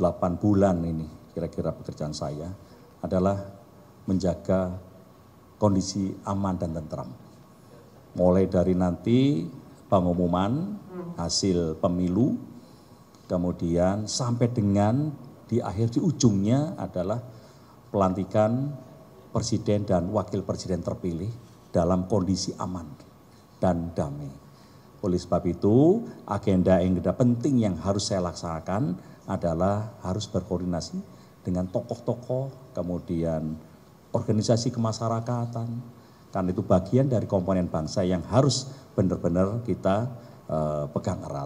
delapan bulan ini kira-kira pekerjaan saya adalah menjaga kondisi aman dan tentram. Mulai dari nanti pengumuman hasil pemilu, kemudian sampai dengan di akhir di ujungnya adalah pelantikan presiden dan wakil presiden terpilih dalam kondisi aman dan damai. Oleh sebab itu, agenda yang penting yang harus saya laksanakan adalah harus berkoordinasi dengan tokoh-tokoh, kemudian organisasi kemasyarakatan. Karena itu bagian dari komponen bangsa yang harus benar-benar kita uh, pegang erat.